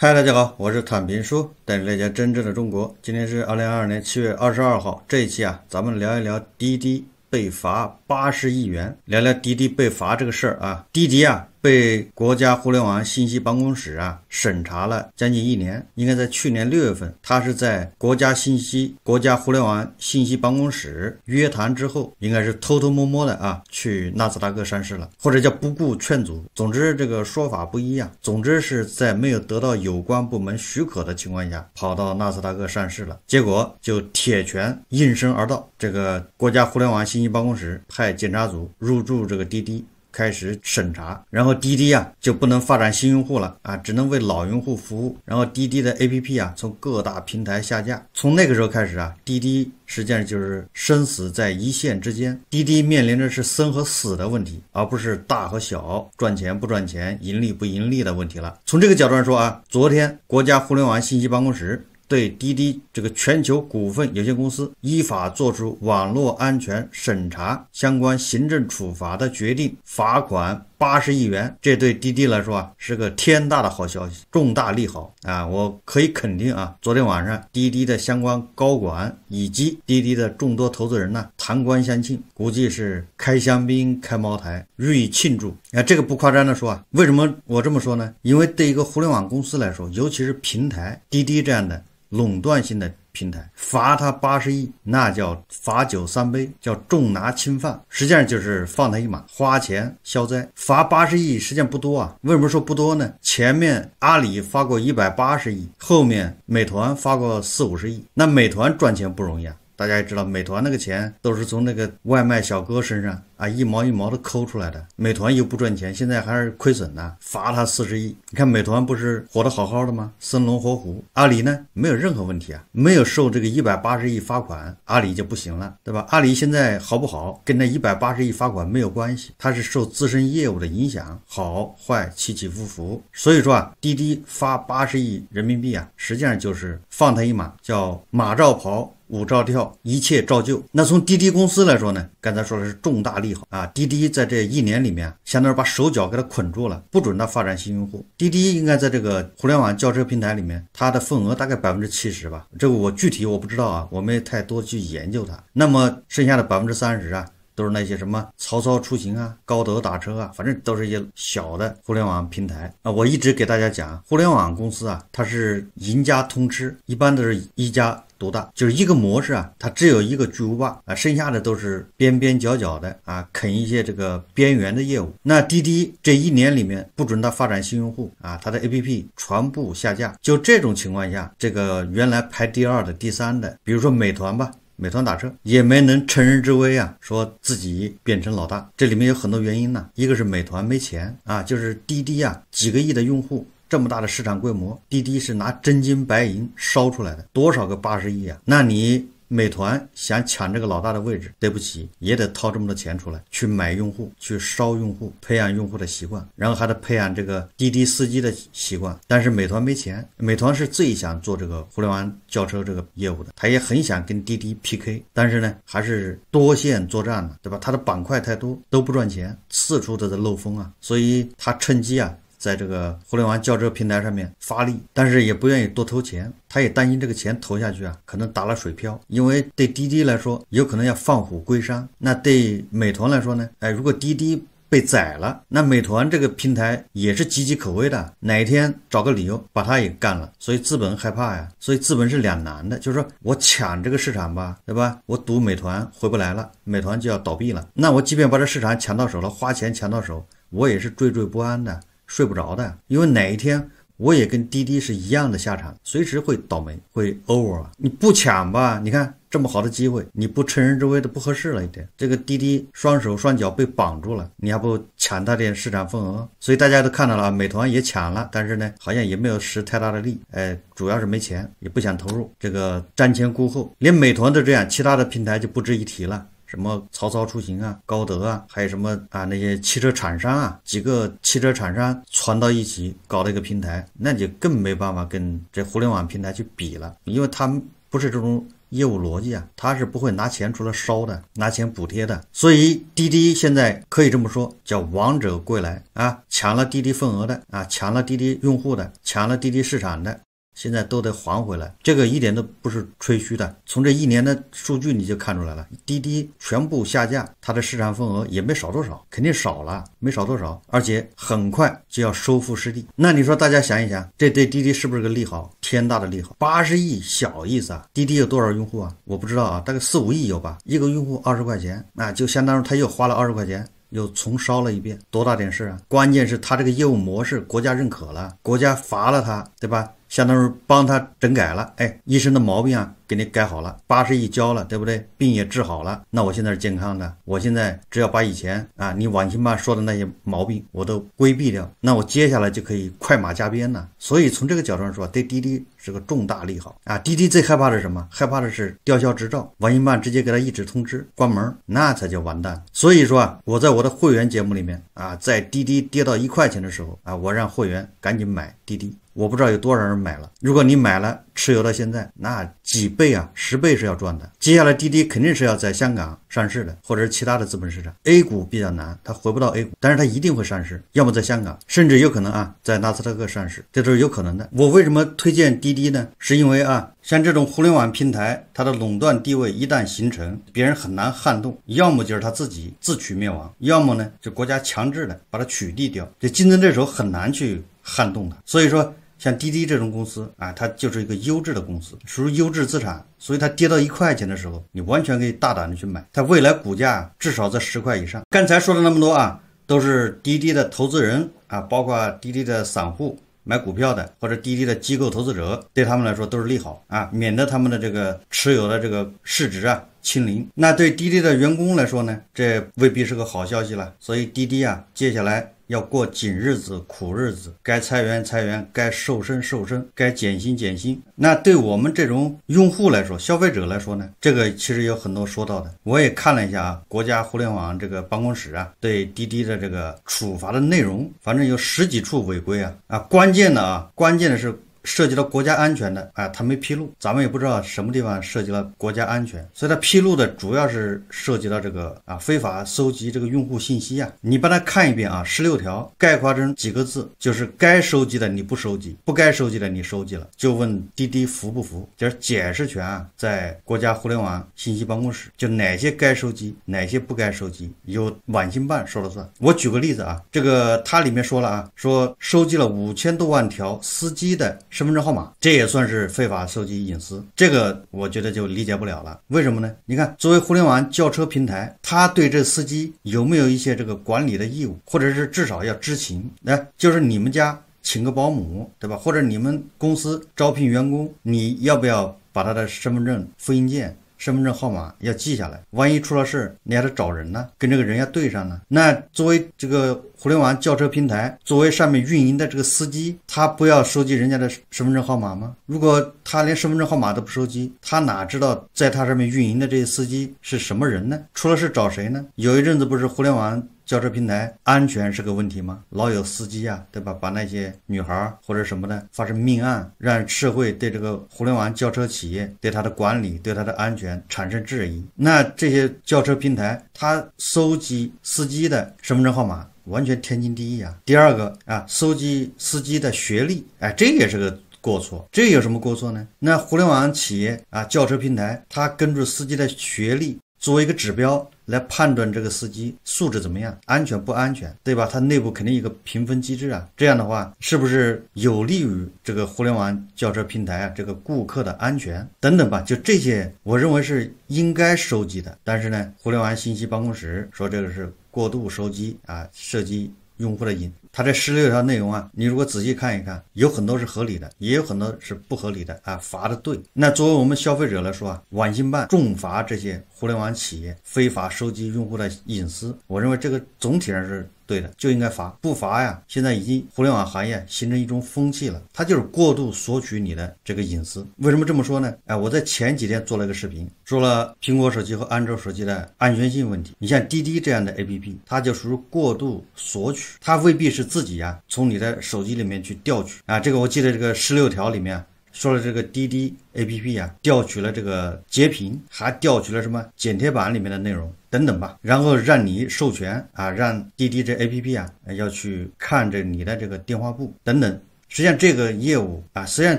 嗨，大家好，我是坦平叔，带你大家真正的中国。今天是二零二二年七月二十二号，这一期啊，咱们聊一聊滴滴被罚八十亿元，聊聊滴滴被罚这个事儿啊。滴滴啊。被国家互联网信息办公室啊审查了将近一年，应该在去年六月份，他是在国家信息、国家互联网信息办公室约谈之后，应该是偷偷摸摸的啊去纳斯达克上市了，或者叫不顾劝阻。总之这个说法不一样，总之是在没有得到有关部门许可的情况下，跑到纳斯达克上市了，结果就铁拳应声而到，这个国家互联网信息办公室派检查组入驻这个滴滴。开始审查，然后滴滴啊就不能发展新用户了啊，只能为老用户服务。然后滴滴的 APP 啊从各大平台下架。从那个时候开始啊，滴滴实际上就是生死在一线之间。滴滴面临着是生和死的问题，而不是大和小、赚钱不赚钱、盈利不盈利的问题了。从这个角度上说啊，昨天国家互联网信息办公室。对滴滴这个全球股份有限公司依法作出网络安全审查相关行政处罚的决定，罚款八十亿元，这对滴滴来说啊是个天大的好消息，重大利好啊！我可以肯定啊，昨天晚上滴滴的相关高管以及滴滴的众多投资人呢，谈官相庆，估计是开香槟、开茅台，予以庆祝。啊，这个不夸张的说啊，为什么我这么说呢？因为对一个互联网公司来说，尤其是平台滴滴这样的。垄断性的平台罚他八十亿，那叫罚酒三杯，叫重拿轻犯，实际上就是放他一马，花钱消灾。罚八十亿，实际上不多啊。为什么说不多呢？前面阿里发过一百八十亿，后面美团发过四五十亿，那美团赚钱不容易啊。大家也知道，美团那个钱都是从那个外卖小哥身上啊一毛一毛的抠出来的。美团又不赚钱，现在还是亏损呢，罚他四十亿。你看美团不是活得好好的吗？生龙活虎。阿里呢，没有任何问题啊，没有受这个一百八十亿罚款，阿里就不行了，对吧？阿里现在好不好，跟那一百八十亿罚款没有关系，它是受自身业务的影响，好坏起起伏伏。所以说，啊，滴滴发八十亿人民币啊，实际上就是放他一马，叫马照跑。五照跳，一切照旧。那从滴滴公司来说呢？刚才说的是重大利好啊！滴滴在这一年里面，相当于把手脚给它捆住了，不准它发展新用户。滴滴应该在这个互联网轿车平台里面，它的份额大概百分之七十吧。这个我具体我不知道啊，我没太多去研究它。那么剩下的百分之三十啊，都是那些什么曹操出行啊、高德打车啊，反正都是一些小的互联网平台啊。我一直给大家讲，互联网公司啊，它是赢家通吃，一般都是一家。多大就是一个模式啊，它只有一个巨无霸啊，剩下的都是边边角角的啊，啃一些这个边缘的业务。那滴滴这一年里面不准它发展新用户啊，它的 APP 全部下架。就这种情况下，这个原来排第二的、第三的，比如说美团吧，美团打车也没能乘人之危啊，说自己变成老大。这里面有很多原因呢，一个是美团没钱啊，就是滴滴啊几个亿的用户。这么大的市场规模，滴滴是拿真金白银烧出来的，多少个八十亿啊？那你美团想抢这个老大的位置，对不起，也得掏这么多钱出来去买用户，去烧用户，培养用户的习惯，然后还得培养这个滴滴司机的习惯。但是美团没钱，美团是最想做这个互联网轿车这个业务的，他也很想跟滴滴 PK，但是呢，还是多线作战呢，对吧？他的板块太多，都不赚钱，四处都在漏风啊，所以他趁机啊。在这个互联网轿车平台上面发力，但是也不愿意多投钱，他也担心这个钱投下去啊，可能打了水漂。因为对滴滴来说，有可能要放虎归山；那对美团来说呢？哎，如果滴滴被宰了，那美团这个平台也是岌岌可危的。哪天找个理由把它也干了？所以资本害怕呀，所以资本是两难的，就是说我抢这个市场吧，对吧？我赌美团回不来了，美团就要倒闭了。那我即便把这市场抢到手了，花钱抢到手，我也是惴惴不安的。睡不着的，因为哪一天我也跟滴滴是一样的下场，随时会倒霉，会 over。你不抢吧？你看这么好的机会，你不趁人之危都不合适了。一点，这个滴滴双手双脚被绑住了，你还不抢他点市场份额？所以大家都看到了美团也抢了，但是呢，好像也没有使太大的力，哎，主要是没钱，也不想投入。这个瞻前顾后，连美团都这样，其他的平台就不值一提了。什么曹操出行啊，高德啊，还有什么啊？那些汽车厂商啊，几个汽车厂商传到一起搞了一个平台，那就更没办法跟这互联网平台去比了，因为他们不是这种业务逻辑啊，他是不会拿钱出来烧的，拿钱补贴的。所以滴滴现在可以这么说，叫王者归来啊，抢了滴滴份额的啊，抢了滴滴用户的，抢了滴滴市场的。现在都得还回来，这个一点都不是吹嘘的。从这一年的数据你就看出来了，滴滴全部下架，它的市场份额也没少多少，肯定少了，没少多少，而且很快就要收复失地。那你说，大家想一想，这对滴滴是不是个利好？天大的利好！八十亿小意思啊，滴滴有多少用户啊？我不知道啊，大概四五亿有吧？一个用户二十块钱，那就相当于他又花了二十块钱，又重烧了一遍，多大点事啊？关键是他这个业务模式国家认可了，国家罚了他，对吧？相当于帮他整改了，哎，医生的毛病啊，给你改好了，八十亿交了，对不对？病也治好了，那我现在是健康的，我现在只要把以前啊，你网信办说的那些毛病我都规避掉，那我接下来就可以快马加鞭了。所以从这个角度上说，对滴滴是个重大利好啊！滴滴最害怕的是什么？害怕的是吊销执照，网信办直接给他一纸通知关门，那才叫完蛋。所以说啊，我在我的会员节目里面啊，在滴滴跌到一块钱的时候啊，我让会员赶紧买滴滴。我不知道有多少人买了。如果你买了，持有到现在，那几倍啊，十倍是要赚的。接下来滴滴肯定是要在香港上市的，或者是其他的资本市场。A 股比较难，它回不到 A 股，但是它一定会上市，要么在香港，甚至有可能啊，在纳斯达克上市，这都是有可能的。我为什么推荐滴滴呢？是因为啊，像这种互联网平台，它的垄断地位一旦形成，别人很难撼动。要么就是他自己自取灭亡，要么呢，就国家强制的把它取缔掉。这竞争对手很难去撼动它，所以说。像滴滴这种公司啊，它就是一个优质的公司，属于优质资产，所以它跌到一块钱的时候，你完全可以大胆的去买，它未来股价至少在十块以上。刚才说了那么多啊，都是滴滴的投资人啊，包括滴滴的散户买股票的，或者滴滴的机构投资者，对他们来说都是利好啊，免得他们的这个持有的这个市值啊清零。那对滴滴的员工来说呢，这未必是个好消息了。所以滴滴啊，接下来。要过紧日子、苦日子，该裁员裁员，该瘦身瘦身，该减薪减薪。那对我们这种用户来说、消费者来说呢？这个其实有很多说到的，我也看了一下啊，国家互联网这个办公室啊，对滴滴的这个处罚的内容，反正有十几处违规啊啊，关键的啊，关键的是。涉及到国家安全的，啊，他没披露，咱们也不知道什么地方涉及了国家安全，所以他披露的主要是涉及到这个啊，非法搜集这个用户信息呀。你帮他看一遍啊，十六条概括成几个字，就是该收集的你不收集，不该收集的你收集了，就问滴滴服不服？就是解释权啊，在国家互联网信息办公室，就哪些该收集，哪些不该收集，由网信办说了算。我举个例子啊，这个它里面说了啊，说收集了五千多万条司机的。身份证号码，这也算是非法收集隐私，这个我觉得就理解不了了。为什么呢？你看，作为互联网叫车平台，他对这司机有没有一些这个管理的义务，或者是至少要知情？来，就是你们家请个保姆，对吧？或者你们公司招聘员工，你要不要把他的身份证复印件？身份证号码要记下来，万一出了事，你还得找人呢，跟这个人要对上呢。那作为这个互联网轿车平台，作为上面运营的这个司机，他不要收集人家的身份证号码吗？如果他连身份证号码都不收集，他哪知道在他上面运营的这些司机是什么人呢？出了事找谁呢？有一阵子不是互联网。轿车平台安全是个问题吗？老有司机啊，对吧？把那些女孩或者什么的发生命案，让社会对这个互联网轿车企业对他的管理、对他的安全产生质疑。那这些轿车平台，它搜集司机的身份证号码，完全天经地义啊。第二个啊，搜集司机的学历，哎，这也是个过错。这有什么过错呢？那互联网企业啊，轿车平台，它根据司机的学历作为一个指标。来判断这个司机素质怎么样，安全不安全，对吧？它内部肯定有一个评分机制啊，这样的话是不是有利于这个互联网轿车平台啊，这个顾客的安全等等吧？就这些，我认为是应该收集的。但是呢，互联网信息办公室说这个是过度收集啊，涉及用户的隐私。它这十六条内容啊，你如果仔细看一看，有很多是合理的，也有很多是不合理的啊。罚的对，那作为我们消费者来说啊，网信办重罚这些互联网企业非法收集用户的隐私，我认为这个总体上是。对的，就应该罚，不罚呀？现在已经互联网行业形成一种风气了，它就是过度索取你的这个隐私。为什么这么说呢？哎，我在前几天做了一个视频，说了苹果手机和安卓手机的安全性问题。你像滴滴这样的 APP，它就属于过度索取，它未必是自己呀，从你的手机里面去调取啊。这个我记得这个十六条里面。说了这个滴滴 APP 啊，调取了这个截屏，还调取了什么剪贴板里面的内容等等吧，然后让你授权啊，让滴滴这 APP 啊要去看着你的这个电话簿等等。实际上这个业务啊，实际上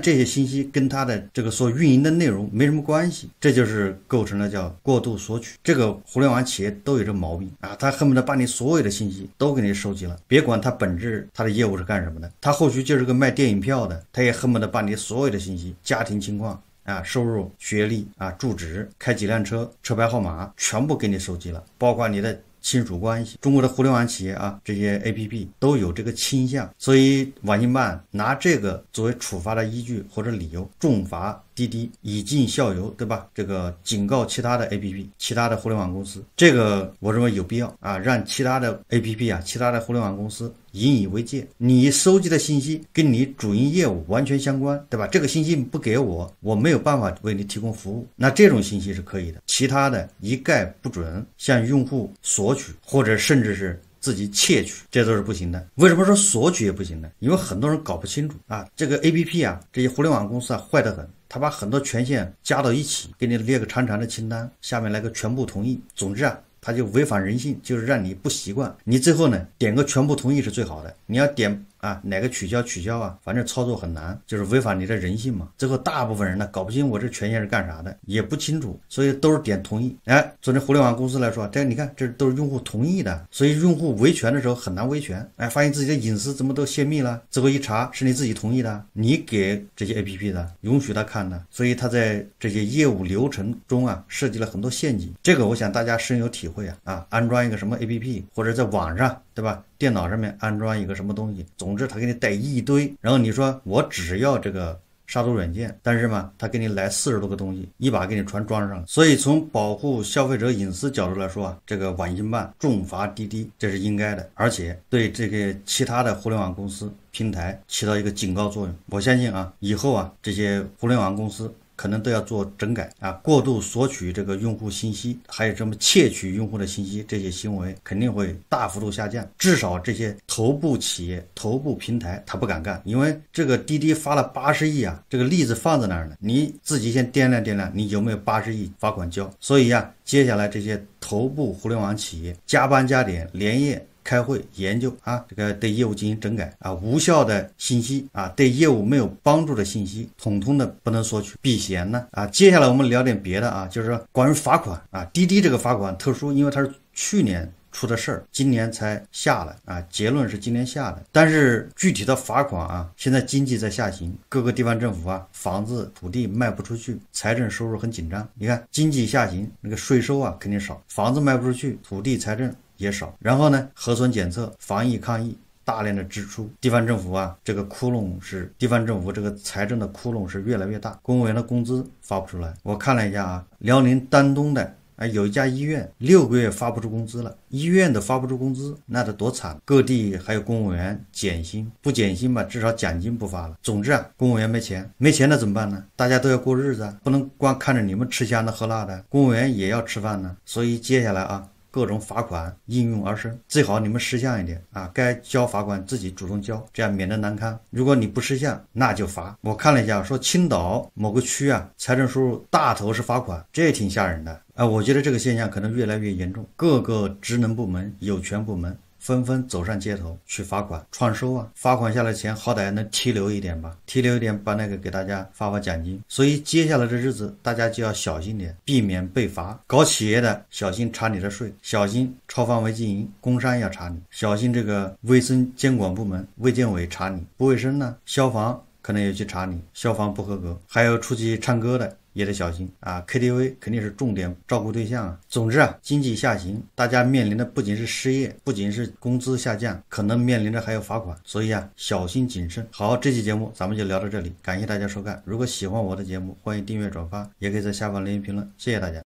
这些信息跟他的这个所运营的内容没什么关系，这就是构成了叫过度索取。这个互联网企业都有这毛病啊，他恨不得把你所有的信息都给你收集了，别管他本质他的业务是干什么的，他后续就是个卖电影票的，他也恨不得把你所有的信息，家庭情况啊、收入、学历啊、住址、开几辆车、车牌号码全部给你收集了，包括你的。亲属关系，中国的互联网企业啊，这些 A P P 都有这个倾向，所以网信办拿这个作为处罚的依据或者理由，重罚滴滴，以儆效尤，对吧？这个警告其他的 A P P，其他的互联网公司，这个我认为有必要啊，让其他的 A P P 啊，其他的互联网公司。引以为戒，你收集的信息跟你主营业务完全相关，对吧？这个信息不给我，我没有办法为你提供服务。那这种信息是可以的，其他的一概不准向用户索取，或者甚至是自己窃取，这都是不行的。为什么说索取也不行呢？因为很多人搞不清楚啊，这个 APP 啊，这些互联网公司啊，坏得很，他把很多权限加到一起，给你列个长长的清单，下面来个全部同意。总之啊。他就违反人性，就是让你不习惯。你最后呢，点个全部同意是最好的。你要点。啊，哪个取消取消啊？反正操作很难，就是违反你的人性嘛。最后，大部分人呢搞不清我这权限是干啥的，也不清楚，所以都是点同意。哎，作为互联网公司来说，这你看，这都是用户同意的，所以用户维权的时候很难维权。哎，发现自己的隐私怎么都泄密了，最后一查是你自己同意的，你给这些 APP 的允许他看的，所以他在这些业务流程中啊设计了很多陷阱。这个我想大家深有体会啊啊，安装一个什么 APP 或者在网上。对吧？电脑上面安装一个什么东西，总之他给你带一堆，然后你说我只要这个杀毒软件，但是嘛，他给你来四十多个东西，一把给你全装上。所以从保护消费者隐私角度来说啊，这个网信办重罚滴滴，这是应该的，而且对这个其他的互联网公司平台起到一个警告作用。我相信啊，以后啊，这些互联网公司。可能都要做整改啊，过度索取这个用户信息，还有什么窃取用户的信息，这些行为肯定会大幅度下降。至少这些头部企业、头部平台，他不敢干，因为这个滴滴发了八十亿啊，这个例子放在那儿呢，你自己先掂量掂量，你有没有八十亿罚款交？所以呀，接下来这些头部互联网企业加班加点，连夜。开会研究啊，这个对业务进行整改啊，无效的信息啊，对业务没有帮助的信息，统统的不能索取。避嫌呢啊，接下来我们聊点别的啊，就是关于罚款啊，滴滴这个罚款特殊，因为它是去年出的事儿，今年才下来啊。结论是今年下来，但是具体的罚款啊，现在经济在下行，各个地方政府啊，房子、土地卖不出去，财政收入很紧张。你看经济下行，那个税收啊肯定少，房子卖不出去，土地财政。也少，然后呢？核酸检测、防疫、抗疫，大量的支出，地方政府啊，这个窟窿是地方政府这个财政的窟窿是越来越大，公务员的工资发不出来。我看了一下啊，辽宁丹东的啊有一家医院六个月发不出工资了，医院都发不出工资，那得多惨！各地还有公务员减薪，不减薪吧，至少奖金不发了。总之啊，公务员没钱，没钱那怎么办呢？大家都要过日子，不能光看着你们吃香的喝辣的，公务员也要吃饭呢。所以接下来啊。各种罚款应运而生，最好你们识相一点啊，该交罚款自己主动交，这样免得难堪。如果你不识相，那就罚。我看了一下，说青岛某个区啊，财政收入大头是罚款，这也挺吓人的。哎，我觉得这个现象可能越来越严重，各个职能部门、有权部门。纷纷走上街头去罚款创收啊！罚款下来钱好歹能提留一点吧，提留一点把那个给大家发发奖金。所以接下来的日子大家就要小心点，避免被罚。搞企业的小心查你的税，小心超范围经营，工商要查你；小心这个卫生监管部门，卫健委查你不卫生呢。消防可能也去查你，消防不合格。还有出去唱歌的。也得小心啊！KTV 肯定是重点照顾对象啊。总之啊，经济下行，大家面临的不仅是失业，不仅是工资下降，可能面临着还有罚款。所以啊，小心谨慎。好，这期节目咱们就聊到这里，感谢大家收看。如果喜欢我的节目，欢迎订阅转发，也可以在下方留言评论。谢谢大家。